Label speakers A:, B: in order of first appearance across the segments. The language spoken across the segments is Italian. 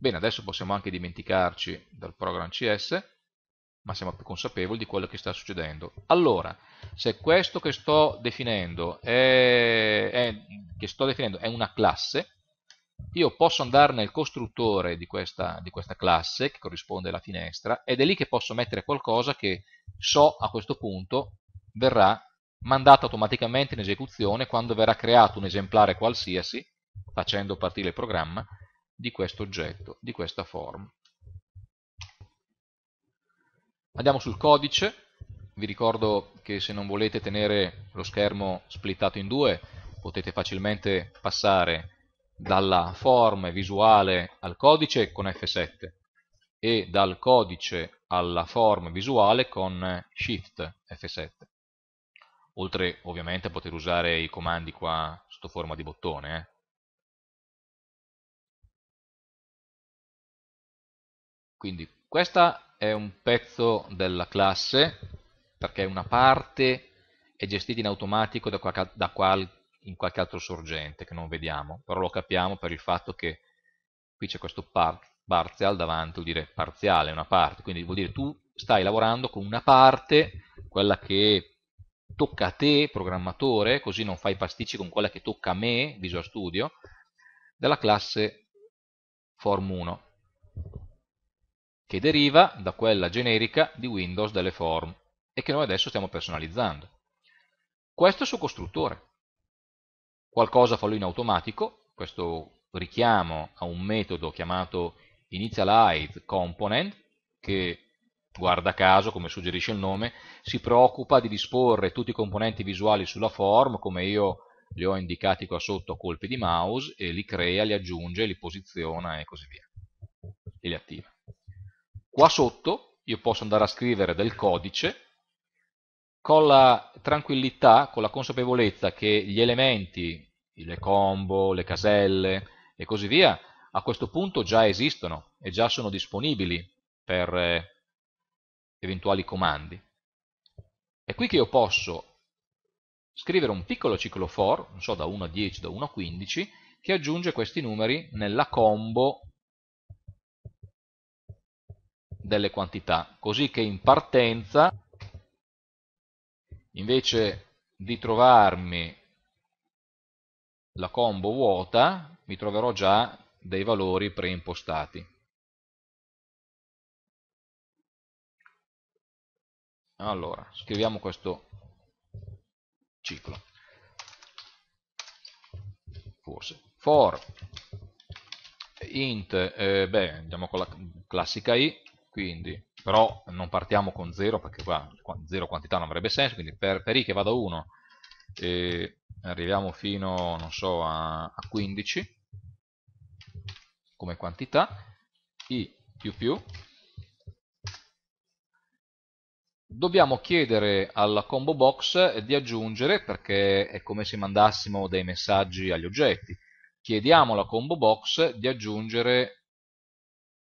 A: Bene, adesso possiamo anche dimenticarci del program CS, ma siamo più consapevoli di quello che sta succedendo. Allora, se questo che sto definendo è, è, che sto definendo è una classe, io posso andare nel costruttore di questa, di questa, classe che corrisponde alla finestra ed è lì che posso mettere qualcosa che so a questo punto verrà mandato automaticamente in esecuzione quando verrà creato un esemplare qualsiasi facendo partire il programma di questo oggetto, di questa form. Andiamo sul codice, vi ricordo che se non volete tenere lo schermo splittato in due potete facilmente passare dalla form visuale al codice con F7 e dal codice alla form visuale con Shift F7 oltre ovviamente a poter
B: usare i comandi qua sotto forma di bottone eh. Quindi questo è un pezzo
A: della classe, perché una parte è gestita in automatico da qualche, da qual, in qualche altro sorgente che non vediamo, però lo capiamo per il fatto che qui c'è questo par, parzial davanti, vuol dire parziale, una parte, quindi vuol dire tu stai lavorando con una parte, quella che tocca a te, programmatore, così non fai pasticci con quella che tocca a me, Visual Studio, della classe Form1 che deriva da quella generica di Windows delle form e che noi adesso stiamo personalizzando. Questo è il suo costruttore. Qualcosa fa lui in automatico, questo richiamo a un metodo chiamato initialize component che guarda caso, come suggerisce il nome, si preoccupa di disporre tutti i componenti visuali sulla form, come io li ho indicati qua sotto a colpi di mouse, e li crea, li aggiunge, li posiziona e così via, e li attiva. Qua sotto io posso andare a scrivere del codice con la tranquillità, con la consapevolezza che gli elementi, le combo, le caselle e così via, a questo punto già esistono e già sono disponibili per eh, eventuali comandi. È qui che io posso scrivere un piccolo ciclo for, non so, da 1 a 10, da 1 a 15, che aggiunge questi numeri nella combo delle quantità, così che in partenza, invece di trovarmi
B: la combo vuota, mi troverò già dei valori preimpostati. Allora, scriviamo questo ciclo.
A: Forse. For int, eh, beh, andiamo con la classica i, quindi però non partiamo con 0 perché qua 0 quantità non avrebbe senso quindi per, per i che va da 1 e arriviamo fino non so a, a 15 come quantità i più più dobbiamo chiedere alla combo box di aggiungere perché è come se mandassimo dei messaggi agli oggetti chiediamo alla combo box di aggiungere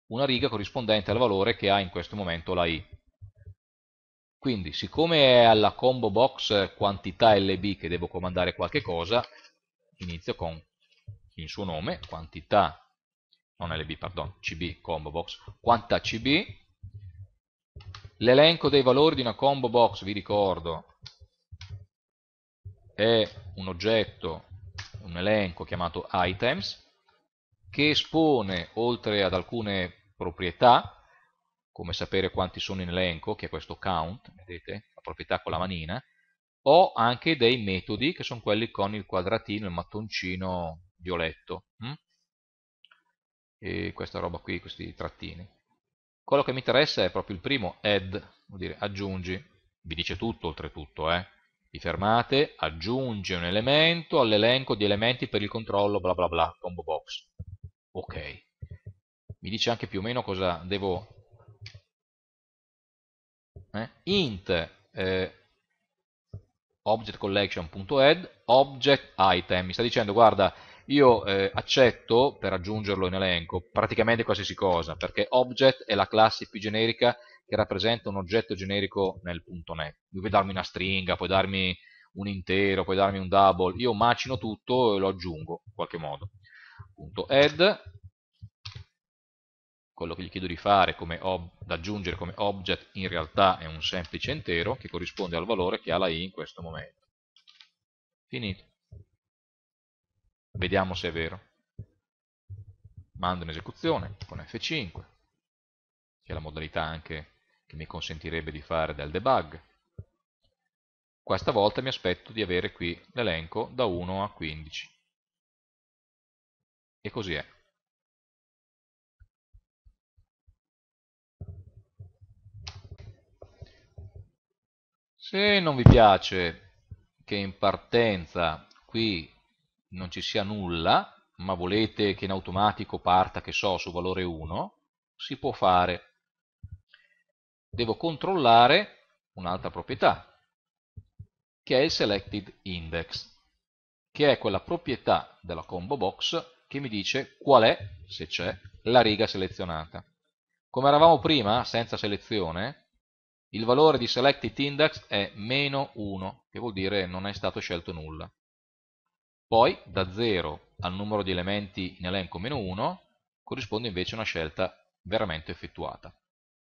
A: una riga corrispondente al valore che ha in questo momento la i. Quindi, siccome è alla combo box quantità LB che devo comandare qualche cosa, inizio con il suo nome, quantità, non LB, pardon, CB, combo box, quanta CB, l'elenco dei valori di una combo box, vi ricordo, è un oggetto, un elenco chiamato items, che espone, oltre ad alcune proprietà, come sapere quanti sono in elenco, che è questo count, vedete, la proprietà con la manina, ho anche dei metodi che sono quelli con il quadratino, il mattoncino violetto, hm? e questa roba qui, questi trattini. Quello che mi interessa è proprio il primo, add, vuol dire aggiungi, vi dice tutto oltretutto, eh? vi fermate, aggiunge un elemento all'elenco di elementi per il controllo, bla bla bla, combo box ok. Mi dice anche più o meno cosa devo... Eh? int eh, objectcollection.add object item mi sta dicendo guarda io eh, accetto per aggiungerlo in elenco praticamente qualsiasi cosa perché object è la classe più generica che rappresenta un oggetto generico nel punto .NET tu puoi darmi una stringa, puoi darmi un intero, puoi darmi un double io macino tutto e lo aggiungo in qualche modo appunto add quello che gli chiedo di fare come da aggiungere come object in realtà è un semplice intero che corrisponde al valore che ha la i in questo momento finito vediamo se è vero mando in esecuzione con F5 che è la modalità anche che mi consentirebbe di fare del debug questa volta mi aspetto di avere qui
B: l'elenco da 1 a 15 e così è. Se non vi piace che in partenza
A: qui non ci sia nulla, ma volete che in automatico parta, che so, su valore 1, si può fare. Devo controllare un'altra proprietà, che è il selected index, che è quella proprietà della combo box che mi dice qual è, se c'è, la riga selezionata. Come eravamo prima, senza selezione, il valore di selected index è meno 1, che vuol dire non è stato scelto nulla. Poi, da 0 al numero di elementi in elenco meno 1, corrisponde invece a una scelta veramente effettuata.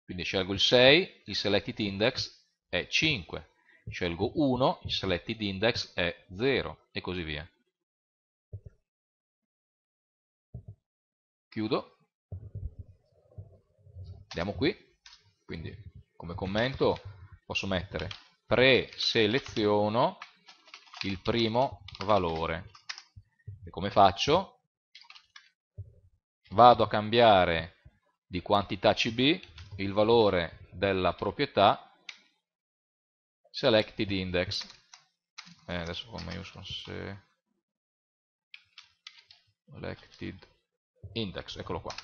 A: Quindi scelgo il 6, il selected
B: index è 5, scelgo 1, il selected index è 0 e così via. chiudo andiamo qui quindi come
A: commento posso mettere preseleziono il primo valore e come faccio? vado a cambiare di quantità CB il valore della proprietà selected index eh, adesso con maiuscolo se selected index, eccolo qua,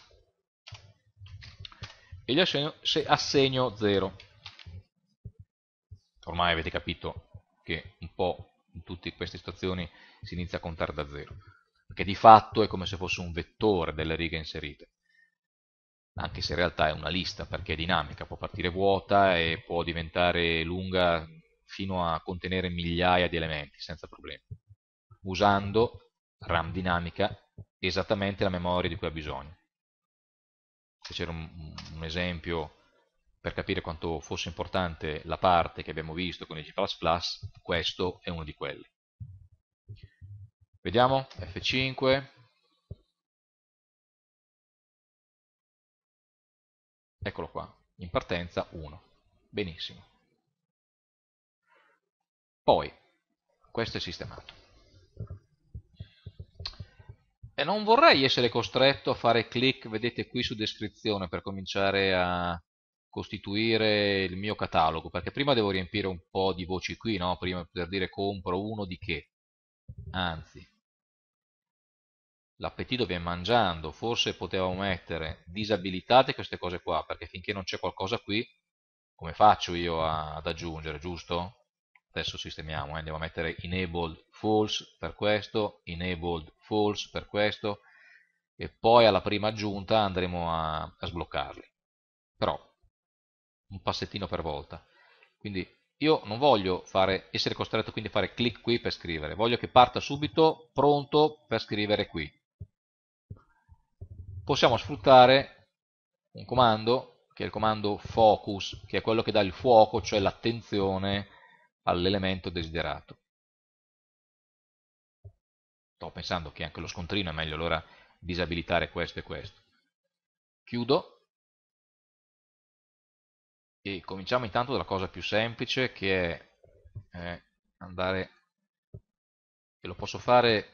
A: e gli assegno, se assegno 0. Ormai avete capito che un po' in tutte queste situazioni si inizia a contare da 0, perché di fatto è come se fosse un vettore delle righe inserite anche se in realtà è una lista perché è dinamica, può partire vuota e può diventare lunga fino a contenere migliaia di elementi senza problemi, usando RAM dinamica esattamente la memoria di cui ha bisogno. Se c'era un, un, esempio per capire quanto fosse importante la parte che abbiamo visto con il G++, questo è uno di quelli.
B: Vediamo, F5. Eccolo qua, in partenza 1. Benissimo. Poi, questo è sistemato.
A: E non vorrei essere costretto a fare clic, vedete qui su descrizione, per cominciare a costituire il mio catalogo, perché prima devo riempire un po' di voci qui, no? prima per dire compro uno di che. Anzi, l'appetito viene mangiando, forse potevamo mettere disabilitate queste cose qua, perché finché non c'è qualcosa qui, come faccio io ad aggiungere, giusto? adesso sistemiamo, eh, andiamo a mettere enabled false per questo, enabled false per questo e poi alla prima aggiunta andremo a, a sbloccarli, però un passettino per volta. Quindi io non voglio fare, essere costretto quindi a fare clic qui per scrivere, voglio che parta subito pronto per scrivere qui. Possiamo sfruttare un comando, che è il comando focus, che è quello che dà il fuoco, cioè l'attenzione all'elemento desiderato.
B: Sto pensando che anche lo scontrino è meglio allora disabilitare questo e questo. Chiudo e cominciamo intanto dalla cosa più semplice che è eh, andare
A: e lo posso fare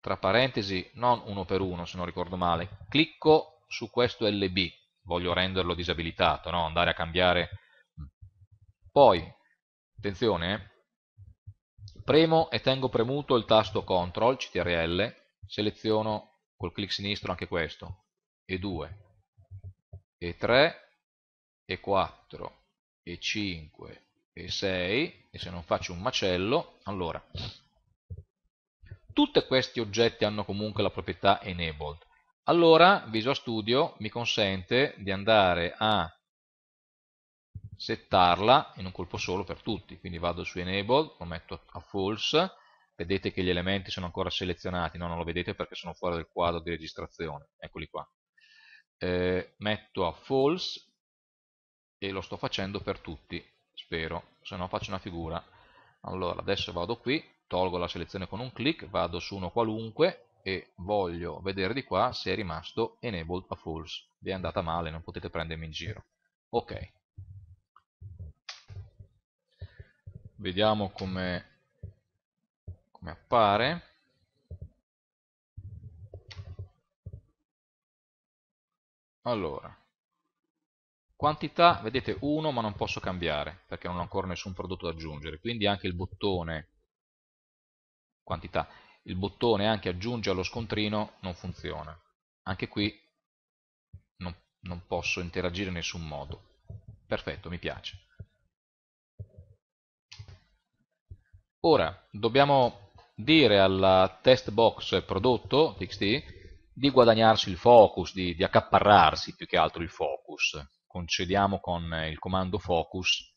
A: tra parentesi non uno per uno se non ricordo male clicco su questo LB voglio renderlo disabilitato no? andare a cambiare poi Attenzione, eh. premo e tengo premuto il tasto CTRL, CTRL, seleziono col clic sinistro anche questo, e 2, e 3, e 4, e 5, e 6, e se non faccio un macello, allora, tutti questi oggetti hanno comunque la proprietà enabled, allora Visual Studio mi consente di andare a settarla in un colpo solo per tutti, quindi vado su Enable, lo metto a False, vedete che gli elementi sono ancora selezionati, no, non lo vedete perché sono fuori dal quadro di registrazione, eccoli qua. Eh, metto a False e lo sto facendo per tutti, spero, se no faccio una figura. Allora, adesso vado qui, tolgo la selezione con un clic, vado su uno qualunque e voglio vedere di qua se è rimasto Enabled a False. Vi è andata male, non potete prendermi in giro. Ok,
B: vediamo come, come appare allora quantità vedete 1 ma non posso
A: cambiare perché non ho ancora nessun prodotto da aggiungere quindi anche il bottone quantità il bottone anche aggiunge allo scontrino non funziona anche qui non, non posso interagire in nessun modo perfetto mi piace Ora dobbiamo dire alla test box prodotto txt di guadagnarsi il focus, di, di accaparrarsi più che altro il focus. Concediamo con il comando focus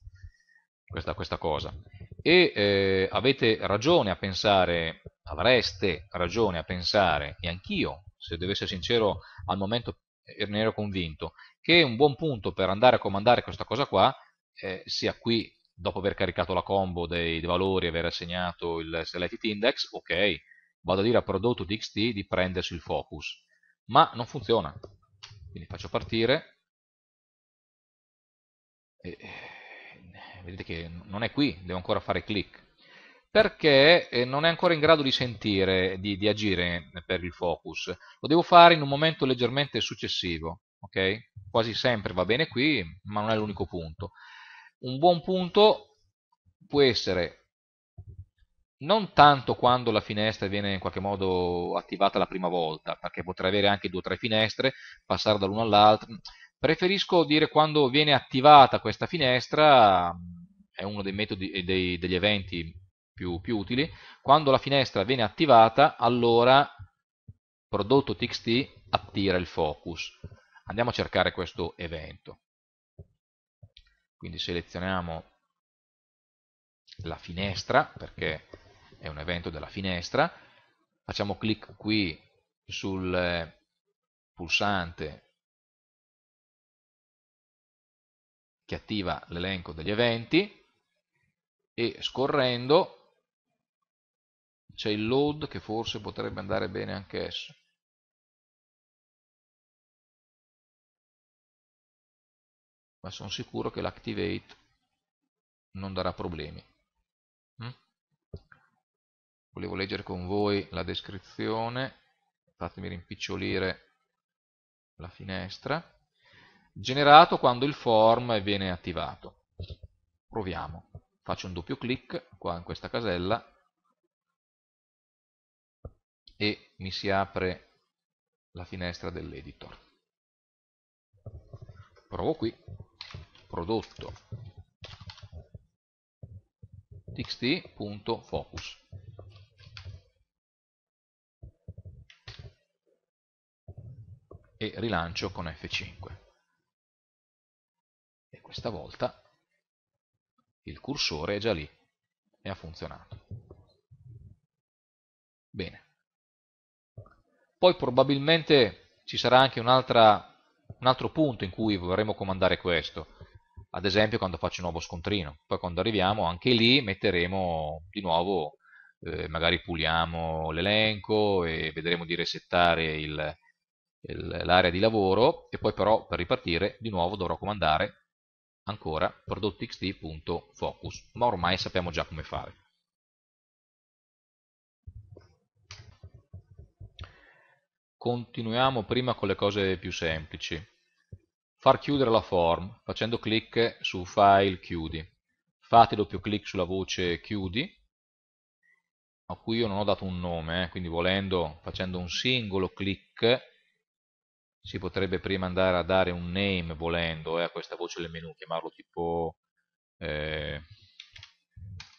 A: questa, questa cosa. E eh, avete ragione a pensare, avreste ragione a pensare, e anch'io, se devo essere sincero, al momento eh, ne ero convinto, che un buon punto per andare a comandare questa cosa qua eh, sia qui dopo aver caricato la combo dei, dei valori e aver assegnato il selected index, ok, vado a dire a prodotto.txt di prendersi il focus, ma non funziona. Quindi faccio partire, e, eh, vedete che non è qui, devo ancora fare click, perché eh, non è ancora in grado di sentire, di, di agire per il focus, lo devo fare in un momento leggermente successivo, ok? Quasi sempre va bene qui, ma non è l'unico punto un buon punto può essere non tanto quando la finestra viene in qualche modo attivata la prima volta, perché potrei avere anche due o tre finestre, passare dall'una all'altra, preferisco dire quando viene attivata questa finestra, è uno dei metodi, dei, degli eventi più, più utili, quando la finestra viene attivata, allora prodotto txt attira il focus. Andiamo a cercare questo evento quindi selezioniamo la finestra perché è un evento della
B: finestra facciamo clic qui sul eh, pulsante che attiva l'elenco degli eventi e scorrendo c'è il load che forse potrebbe andare bene anche esso ma sono sicuro che l'activate non darà problemi. Mm? Volevo
A: leggere con voi la descrizione, fatemi rimpicciolire la finestra, generato quando il form viene attivato. Proviamo, faccio un doppio clic qua in questa casella
B: e mi si apre la finestra dell'editor. Provo qui prodotto txt.focus. E rilancio con F5. E questa volta
A: il cursore è già lì e ha funzionato. Bene. Poi probabilmente ci sarà anche un, un altro punto in cui vorremmo comandare questo ad esempio quando faccio un nuovo scontrino. Poi quando arriviamo anche lì metteremo di nuovo, eh, magari puliamo l'elenco e vedremo di resettare l'area di lavoro e poi però per ripartire di nuovo dovrò comandare ancora productxt.focus, ma ormai sappiamo già come fare. Continuiamo prima con le cose più semplici. Far chiudere la form facendo clic su File Chiudi. Fate doppio clic sulla voce Chiudi, a cui io non ho dato un nome, eh, quindi volendo, facendo un singolo clic, si potrebbe prima andare a dare un name volendo eh, a questa voce del menu, chiamarlo tipo eh,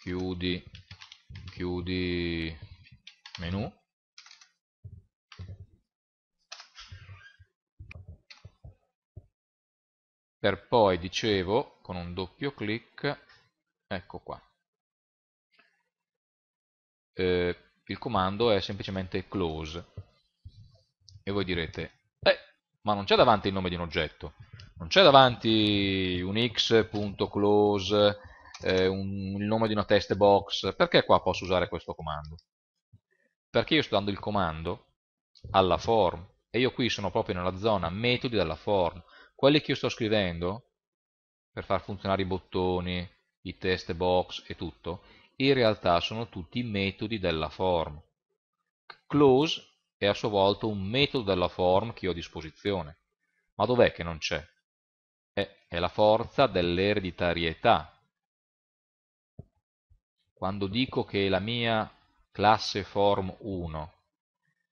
A: chiudi, chiudi
B: menu per poi, dicevo, con un doppio clic, ecco qua. Eh,
A: il comando è semplicemente close. E voi direte, eh, ma non c'è davanti il nome di un oggetto, non c'è davanti un x.close, eh, il nome di una test box, perché qua posso usare questo comando? Perché io sto dando il comando alla form e io qui sono proprio nella zona metodi della form, quelli che io sto scrivendo, per far funzionare i bottoni, i test box e tutto, in realtà sono tutti metodi della form. Close è a sua volta un metodo della form che ho a disposizione. Ma dov'è che non c'è? È, eh, è la forza dell'ereditarietà. Quando dico che la mia classe form 1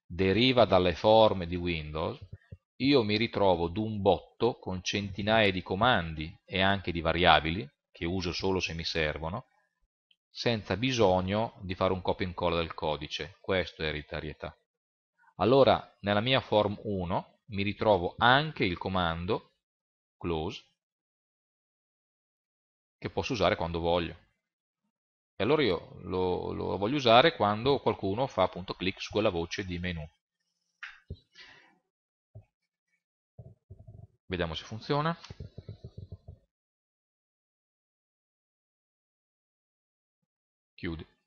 A: deriva dalle forme di Windows, io mi ritrovo d'un botto con centinaia di comandi e anche di variabili, che uso solo se mi servono, senza bisogno di fare un copia e incolla del codice. Questo è ereditarietà. Allora, nella mia form 1 mi ritrovo anche il comando close che posso usare quando voglio. E allora io lo, lo voglio usare quando
B: qualcuno fa appunto clic su quella voce di menu. Vediamo se funziona. Chiudi.